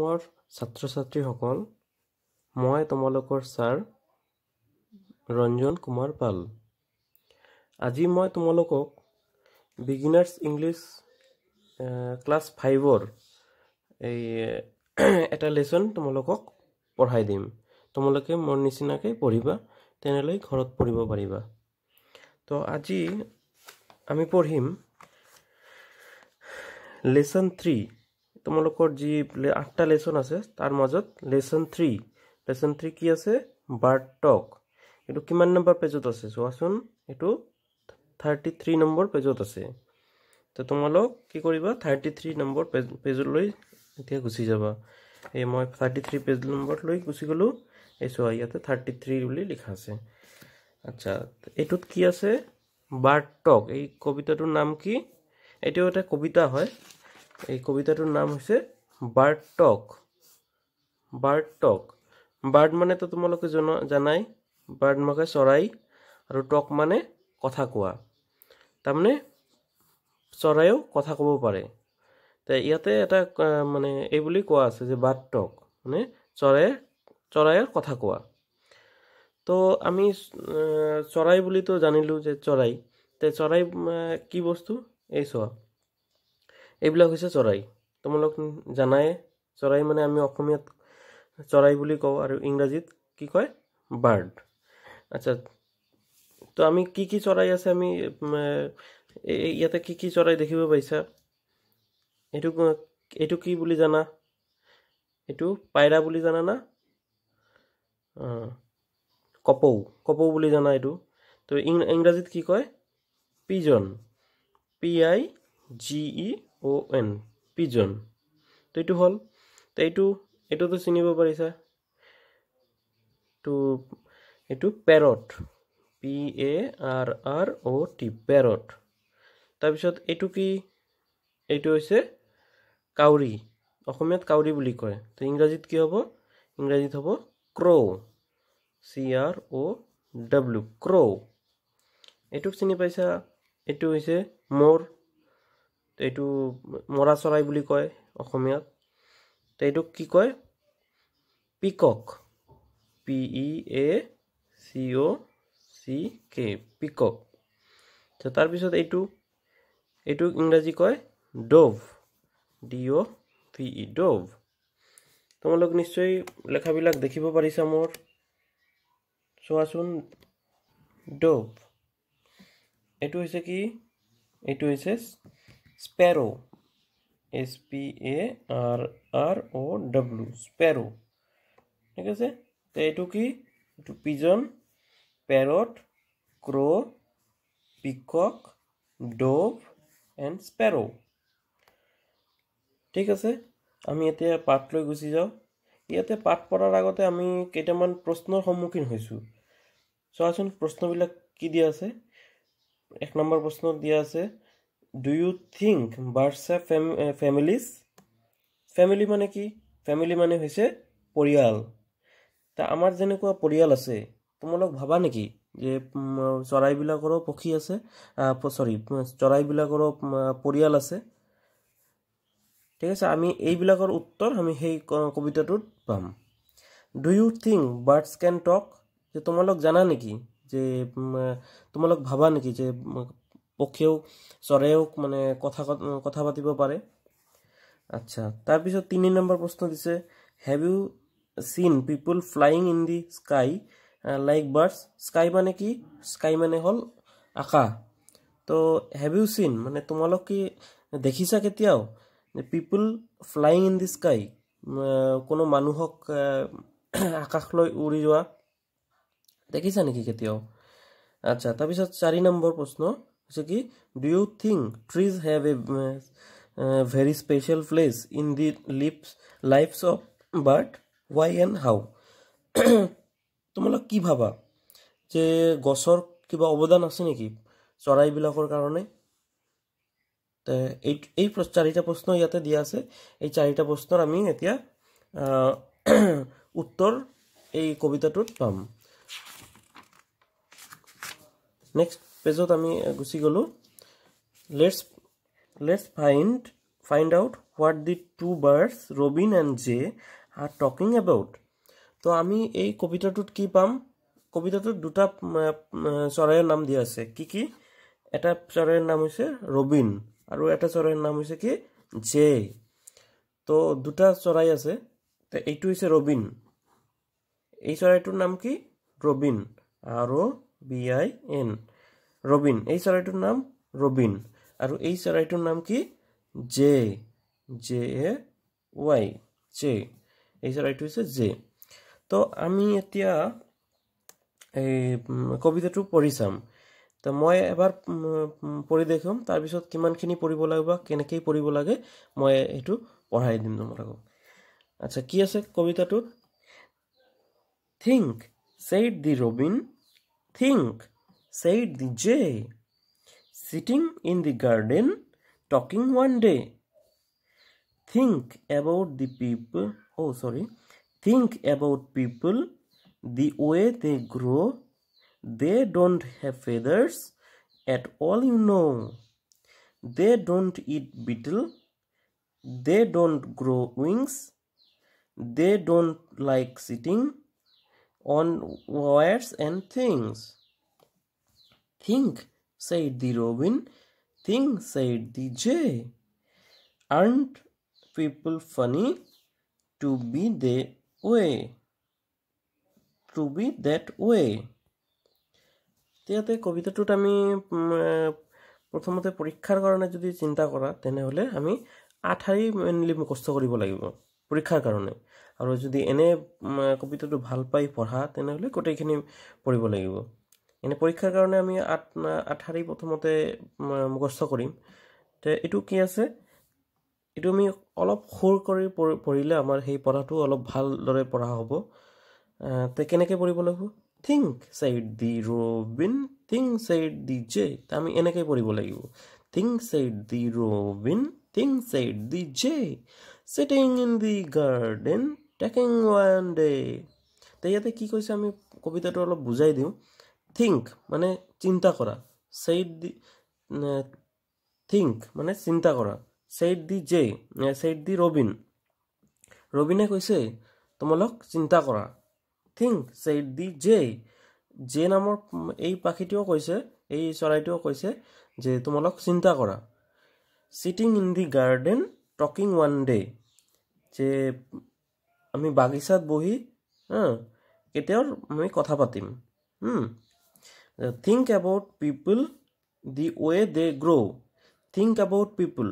মোৰ ছাত্ৰ ছাত্ৰীসকল মই তোমালোকৰ ছাৰ ৰঞ্জন কুমাৰ পাল আজি মই তোমালোকক বিগিনাৰ্ছ ইংলিছ ক্লাছ ফাইভৰ এই এটা লেচন তোমালোকক পঢ়াই দিম তোমালোকে মোৰ নিচিনাকৈ পঢ়িবা তেনেহ'লে ঘৰত পঢ়িব পাৰিবা তো আজি আমি পঢ়িম লেচন থ্ৰী তোমালোকৰ যি আঠটা লেচন আছে তাৰ মাজত লেচন থ্ৰী লেচন থ্ৰী কি আছে বাৰ্টক এইটো কিমান নম্বৰ পেজত আছে চোৱাচোন এইটো থাৰ্টি থ্ৰী নম্বৰ পেজত আছে তো তোমালোক কি কৰিবা থাৰ্টি থ্ৰী নম্বৰ পেজ পেজলৈ এতিয়া গুচি যাবা এই মই থাৰ্টি থ্ৰী পেজ নম্বৰলৈ গুচি গ'লোঁ এই চোৱা ইয়াতে থাৰ্টি থ্ৰী বুলি লিখা আছে আচ্ছা এইটোত কি আছে বাৰ্টক এই কবিতাটোৰ নাম কি এইটো এটা কবিতা হয় এই কবিতাটোৰ নাম হৈছে bird talk bird talk bird মানেতো তোমালোকে জনা জানাই বাৰ্ড মানে চৰাই আৰু টক মানে কথা কোৱা তাৰমানে চৰাইও কথা ক'ব পাৰে তে ইয়াতে এটা মানে এইবুলি কোৱা আছে যে বাৰ্ড টক মানে চৰাই চৰাইৰ কথা কোৱা তো আমি চৰাই বুলিতো জানিলোঁ যে চৰাই তে চৰাই কি বস্তু এই চোৱা এইবিলাক হৈছে চৰাই তোমালোক জানাই চৰাই মানে আমি অসমীয়াত চৰাই বুলি কওঁ আৰু ইংৰাজীত কি কয় বাৰ্ড আচ্ছা তো আমি কি কি চৰাই আছে আমি ইয়াতে কি কি চৰাই দেখিব পাইছা এইটো এইটো কি বুলি জানা এইটো পাইৰা বুলি জানা না কপৌ কপৌ বুলি জানা এইটো তো ইংৰাজীত কি কয় pigeon P I G E O' N pigeon তো এইটো হ'ল তো এইটো এইটোতো চিনিব পাৰিছা তো এইটো parrot P A R R O' T parrot তাৰপিছত এইটো কি এইটো হৈছে কাউৰী অসমীয়াত কাউৰী বুলি কয় তো ইংৰাজীত কি হ'ব ইংৰাজীত হ'ব crow' C R O' W crow' এইটোক চিনি পাইছা এইটো হৈছে মোৰ এইটো মৰা চৰাই বুলি কয় অসমীয়াত তো এইটোক কি কয় peacock P E A C O' C K peacock তো তাৰপিছত এইটো এইটোক ইংৰাজী কয় dove D O' V E dove তোমালোক নিশ্চয় লেখাবিলাক দেখিব পাৰিছা মোৰ চোৱাচোন ডভ এইটো হৈছে কি এইটো হৈছে sparrow S P A R R O' W sparrow ঠিক আছে এইটো কি এইটো পিজন পেৰট ক্ৰ' পিকক ডোভ এণ্ড স্পেৰো ঠিক আছে আমি এতিয়া পাঠ লৈ গুচি যাওঁ ইয়াতে পাঠ পঢ়াৰ আগতে আমি কেইটামান প্ৰশ্নৰ সন্মুখীন হৈছোঁ চোৱাচোন প্ৰশ্নবিলাক কি দিয়া আছে এক নম্বৰ প্ৰশ্ন দিয়া আছে do you think birds have fam eh, families family মানে কি family মানে হৈছে পৰিয়াল তা আমাৰ যেনেকুৱা পৰিয়াল আছে তোমালোক ভাবা নেকি যে চৰাইবিলাকৰো পক্ষী আছে চৰি চৰাইবিলাকৰো পৰিয়াল আছে ঠিক আছে আমি এইবিলাকৰ উত্তৰ আমি সেই কবিতাটোত পাম do you think birds can talk যে তোমালোক জানা নেকি যে তোমালোক ভাবা নেকি যে পক্ষেও চৰাইও মানে কথা কথা পাতিব পাৰে আচ্ছা তাৰপিছত তিনি নম্বৰ প্ৰশ্ন দিছে have you seen people flying in the sky like birds sky মানে কি স্কাই মানে হ'ল আকাশ তো হেভ ইউ চিন মানে তোমালোক কি দেখিছা কেতিয়াও people flying in the sky কোনো মানুহক আকাশলৈ উৰি যোৱা দেখিছা নেকি কেতিয়াও আচ্ছা তাৰপিছত চাৰি নম্বৰ প্ৰশ্ন হৈছে কি do you think trees have a very special place in the lips life of bird why and how তোমালোক কি ভাবা যে গছৰ কিবা অৱদান আছে নেকি চৰাইবিলাকৰ কাৰণে এই এই চাৰিটা প্ৰশ্ন ইয়াতে দিয়া আছে এই চাৰিটা প্ৰশ্নৰ আমি এতিয়া উত্তৰ এই কবিতাটোত পাম নেক্সট পেজত আমি গুচি গ'লোঁ let's let's find find out what the two birds robin and jay are talking about তো আমি এই কবিতাটোত কি পাম কবিতাটোত দুটা চৰাইৰ নাম দিয়া আছে কি কি এটা চৰাইৰ নাম হৈছে ৰবিন আৰু এটা চৰাইৰ নাম হৈছে কি জে তো দুটা চৰাই আছে এইটো হৈছে ৰবিন এই চৰাইটোৰ নাম কি robin R O' B I N robin এই চৰাইটোৰ নাম ৰবিন আৰু এই চৰাইটোৰ নাম কি jay J A Y jay এই চৰাইটো হৈছে জে তো আমি এতিয়া এই কবিতাটো পঢ়ি চাম তো মই এবাৰ পঢ়ি দেখাম তাৰপিছত কিমানখিনি পঢ়িব লাগে বা কেনেকৈ পঢ়িব লাগে মই সেইটো পঢ়াই দিম তোমালোকক আচ্ছা কি আছে কবিতাটোত think said the robin think said the jay, sitting in the garden talking one day. Think about the people, oh sorry, think about people, the way they grow. They don't have feathers at all, you know. They don't eat beetle. They don't grow wings. They don't like sitting on wires and things. Think, said the robin. Think, said the jay. Aren't people funny? To be they way. To be that way. তেতিয়াতে কবিতাটোত আমি প্ৰথমতে পৰীক্ষাৰ কাৰণে যদি চিন্তা কৰা তেনেহ'লে আমি আঠাৰি মেইনলি মুখস্থ কৰিব লাগিব পৰীক্ষাৰ কাৰণে আৰু যদি এনে কবিতাটো ভাল পাই পঢ়া তেনেহ'লে গোটেইখিনি পঢ়িব লাগিব এনে পরীক্ষার কারণে আমি আট আঠারি প্রথমতে মুখস্থ করিম এটু কি আছে এটু আমি অলপ সুর করে পড়লে আমার সেই পড়াটো অলপ ভালদরে পড়া হব তে কেনেকে পড়ব think said the robin think said the jay আমি এনেকে পড়ব লাগিব think said the robin think said the jay sitting in the garden talking one day তে ইয়াতে কি কৈছে আমি কবিতাটো অলপ বুজাই দিওঁ থিংক মানে চিন্তা কৰা চেইট দি থিংক মানে চিন্তা কৰা said the jay said the robin ৰবিনে কৈছে তোমালোক চিন্তা কৰা think said the jay jay নামৰ এই পাখিটোও কৈছে এই চৰাইটোও কৈছে যে তোমালোক চিন্তা কৰা sitting in the garden talking one day যে আমি বাগিচাত বহি কেতিয়াও আমি কথা পাতিম think about people the way they grow think about people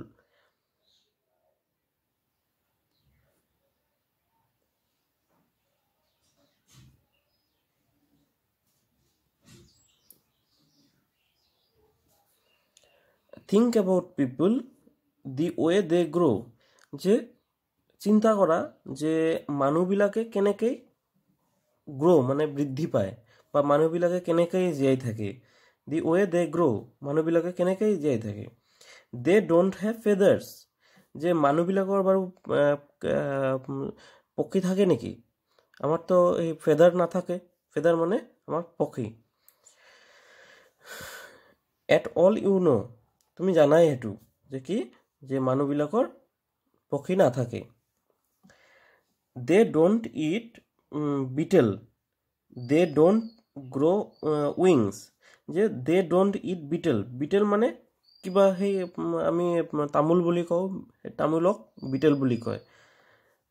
think about people the way they grow যে চিন্তা করা যে মানুহবিলাকে কেনেকৈ গ্ৰ' মানে বৃদ্ধি পায় বা মানুহবিলাকে কেনেকৈ জীয়াই থাকে দি ৱে দে গ্ৰ' মানুহবিলাকে কেনেকৈ জীয়াই থাকে দে ডোণ্ট হেভ ফেডাৰ্ছ যে মানুহবিলাকৰ বাৰু পক্ষী থাকে নেকি আমাৰতো এই ফেডাৰ নাথাকে ফেডাৰ মানে আমাৰ পক্ষী এট অল ইউ ন তুমি জানাই সেইটো যে কি যে মানুহবিলাকৰ পক্ষী নাথাকে দে don't eat beetle they don't grow' wings uh, যে দে ড'ণ্ট ইট বিটেল বিটেল মানে কিবা সেই আমি তামোল বুলি কওঁ তামোলক বিটেল বুলি কয়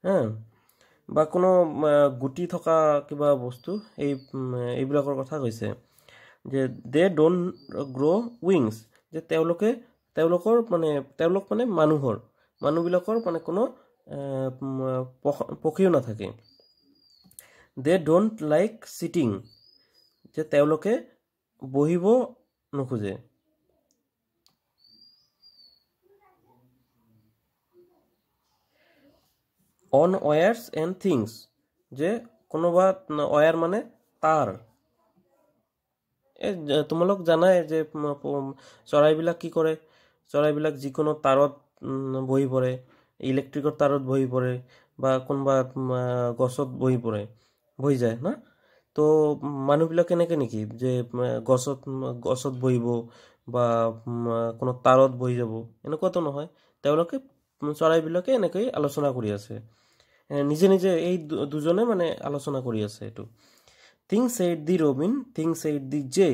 হা বা কোনো গুটি থকা কিবা বস্তু এই এইবিলাকৰ কথা কৈছে যে দে ড'ণ্ট গ্ৰ' উইংছ যে তেওঁলোকে তেওঁলোকৰ মানে তেওঁলোক মানে মানুহৰ মানুহবিলাকৰ মানে কোনো পখ নাথাকে দে ড'ণ্ট লাইক চিটিং যে তেওঁলোকে বহিব নোখোজে অন ৱায়াৰ্ছ এণ্ড থিংছ যে কোনোবা ৱায়াৰ মানে তাঁৰ এই তোমালোক জানাই যে চৰাইবিলাক কি কৰে চৰাইবিলাক যিকোনো তাঁৰত বহি পৰে ইলেক্ট্ৰিকৰ তাঁৰত বহি পৰে বা কোনোবা গছত বহি পৰে বহি যায় না তো মানুহবিলাকে এনেকে নেকি যে গছত গছত বহিব বা কোনো তাঁৰত বহি যাব এনেকুৱাতো নহয় তেওঁলোকে চৰাইবিলাকে এনেকৈ আলোচনা কৰি আছে নিজে নিজে এই দুজনে মানে আলোচনা কৰি আছে এইটো think said the robin think said the jay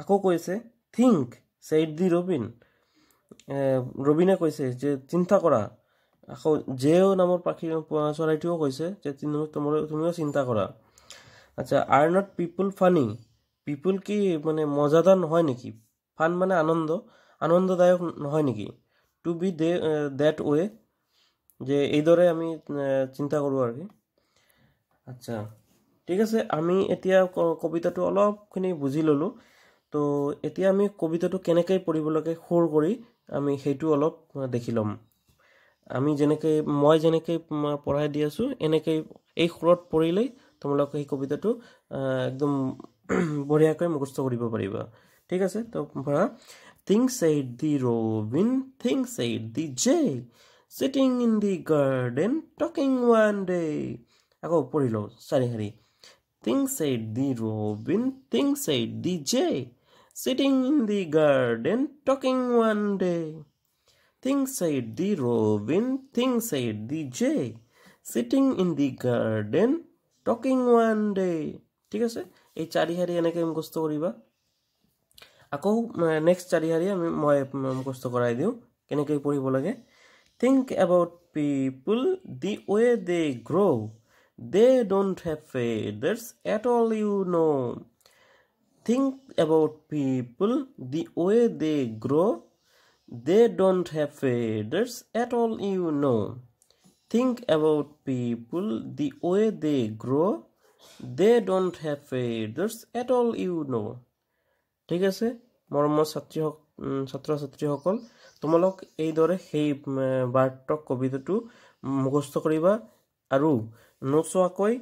আকৌ কৈছে থিংক চেইট দি ৰবিন ৰবিনে কৈছে যে চিন্তা কৰা আকৌ জেও নামৰ পাখি চৰাইটোও কৈছে যে তুমি তুমিও চিন্তা কৰা আচ্ছা are not people funny people কি মানে মজাদাৰ নহয় নেকি ফান মানে আনন্দ আনন্দদায়ক নহয় নেকি টু বি দে ৱে যে এইদৰে আমি uh, চিন্তা কৰোঁ আৰু কি আচ্ছা ঠিক আছে আমি এতিয়া কবিতাটো অলপখিনি বুজি ললোঁ তো এতিয়া আমি কবিতাটো কেনেকৈ পঢ়িবলৈকে সুৰ কৰি আমি সেইটো অলপ দেখি ল'ম আমি যেনেকৈ মই যেনেকৈ পঢ়াই দি আছোঁ এনেকৈ এই সুৰত পৰিলেই तुम लोग कविता एकदम बढ़िया मुखस्त कर ठीक है तो पढ़ा think said the robin think said the jay sitting in the garden talking one day आक पढ़ी लो सारी हरी think said the robin think said the jay sitting in the garden talking one day think said the robin think said the jay sitting in the garden talking one day ঠিক আছে এই চাৰিশাৰী এনেকৈ মুখস্থ কৰিবা আকৌ নেক্সট চাৰিশাৰী আমি মই মুখস্থ কৰাই দিওঁ কেনেকৈ পঢ়িব লাগে think about people the way they grow' they don't have feathers at all you know' think about people the way they grow' they don't have feathers at all you know' think about people the way they grow they don't have feathers at all you know ঠিক আছে মৰম ছাত্ৰী ছাত্ৰ ছাত্ৰীসকল তোমালোক এইদৰে সেই বাৰ্তক কবিতাটো মুখস্থ কৰিবা আৰু নোচোৱাকৈ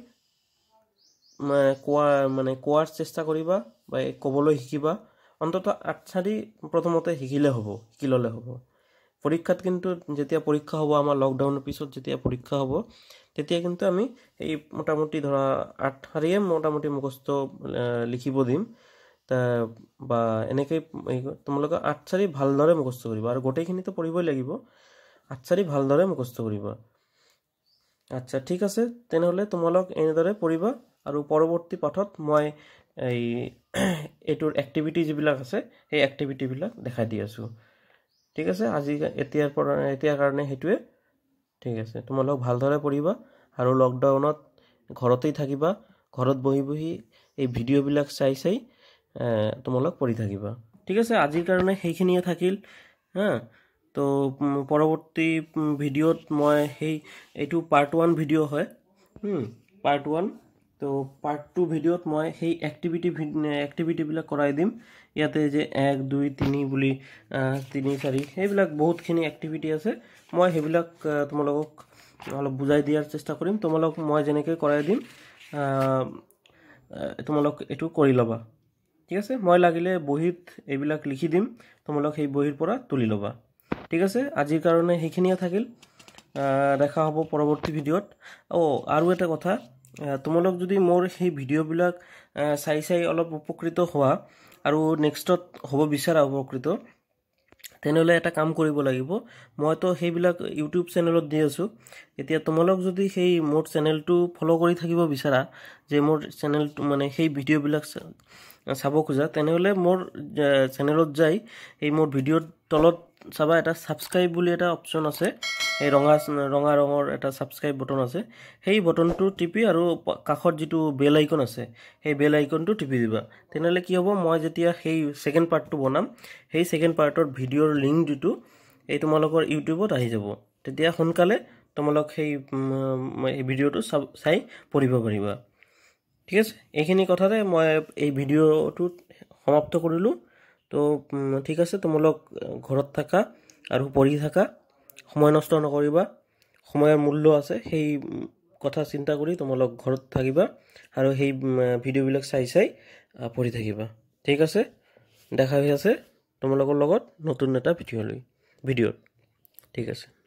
কোৱা মানে কোৱাৰ চেষ্টা কৰিবা বা ক'বলৈ শিকিবা অন্ততঃ আঠচাৰি প্ৰথমতে শিকিলে হ'ব শিকি ল'লে হ'ব পৰীক্ষাত কিন্তু যেতিয়া পৰীক্ষা হ'ব আমাৰ লকডাউনৰ পিছত যেতিয়া পৰীক্ষা হ'ব তেতিয়া কিন্তু আমি এই মোটামুটি ধৰা আঠ শাৰীয়ে মোটামুটি মুখস্থ লিখিব দিম বা এনেকৈ তোমালোকে আঠ চাৰি ভালদৰে মুখস্থ কৰিবা আৰু গোটেইখিনিতো পঢ়িবই লাগিব আঠ চাৰি ভালদৰে মুখস্থ কৰিবা আচ্ছা ঠিক আছে তেনেহ'লে তোমালোক এনেদৰে পঢ়িবা আৰু পৰৱৰ্তী পাঠত মই এই এইটোৰ এক্টিভিটি যিবিলাক আছে সেই এক্টিভিটিবিলাক দেখাই দি আছোঁ ঠিক আছে আজি এতিয়াৰ পৰা এতিয়াৰ কাৰণে সেইটোৱে ঠিক আছে তোমালোক ভালদৰে পঢ়িবা আৰু লকডাউনত ঘৰতেই থাকিবা ঘৰত বহি বহি এই ভিডিঅ'বিলাক চাই চাই তোমালোক পঢ়ি থাকিবা ঠিক আছে আজিৰ কাৰণে সেইখিনিয়ে থাকিল হা তো পৰৱৰ্তী ভিডিঅ'ত মই সেই এইটো পাৰ্ট ওৱান ভিডিঅ' হয় পাৰ্ট ওৱান তো পার্ট টু ভিডিওত মই সেই অ্যাক্টিভিটি অ্যাক্টিভিটিবিলাক করাই দিম ইয়াতে যে এক দুই তিনি বলি তিনি চারি সেইবিলাক বহুতখিনি অ্যাক্টিভিটি আছে মই সেইবিলাক তোমালোকক অলপ বুজাই দিয়ার চেষ্টা করিম তোমালোক মই যেনেকে করাই দিম তোমালোক এটু করে লবা ঠিক আছে মই লাগিলে বহিত এইবিলাক লিখি দিম তোমালোক সেই বহির পৰা তুলি লবা ঠিক আছে আজিৰ কাৰণে সেইখিনিয়ে থাকিল দেখা হব পৰবৰ্তী ভিডিওত ও আৰু এটা কথা তোমালোক যদি মোৰ সেই ভিডিঅ'বিলাক চাই চাই অলপ উপকৃত হোৱা আৰু নেক্সটত হ'ব বিচাৰা উপকৃত তেনেহ'লে এটা কাম কৰিব লাগিব মইতো সেইবিলাক ইউটিউব চেনেলত দি আছোঁ এতিয়া তোমালোক যদি সেই মোৰ চেনেলটো ফ'ল' কৰি থাকিব বিচাৰা যে মোৰ চেনেলটো মানে সেই ভিডিঅ'বিলাক চাব খোজা তেনেহ'লে মোৰ চেনেলত যাই সেই মোৰ ভিডিঅ'ত তলত চাবা এটা ছাবস্ক্ৰাইব বুলি এটা অপশন আছে সেই ৰঙা ৰঙা ৰঙৰ এটা ছাবস্ক্ৰাইব বটন আছে সেই বটনটো টিপি আৰু কাষত যিটো বেল আইকন আছে সেই বেল আইকনটো টিপি দিবা তেনেহ'লে কি হ'ব মই যেতিয়া সেই ছেকেণ্ড পাৰ্টটো বনাম সেই ছেকেণ্ড পাৰ্টৰ ভিডিঅ'ৰ লিংক যিটো এই তোমালোকৰ ইউটিউবত আহি যাব তেতিয়া সোনকালে তোমালোক সেই ভিডিঅ'টো চাব চাই পঢ়িব পাৰিবা ঠিক আছে এইখিনি কথাতে মই এই ভিডিঅ'টোত সমাপ্ত কৰিলোঁ তো ঠিক আছে তোমালোক ঘৰত থাকা আৰু পঢ়ি থাকা সময় নষ্ট নকৰিবা সময়ৰ মূল্য আছে সেই কথা চিন্তা কৰি তোমালোক ঘৰত থাকিবা আৰু সেই ভিডিঅ'বিলাক চাই চাই পঢ়ি থাকিবা ঠিক আছে দেখা হৈ আছে তোমালোকৰ লগত নতুন এটা ভিডিঅ'লৈ ভিডিঅ'ত ঠিক আছে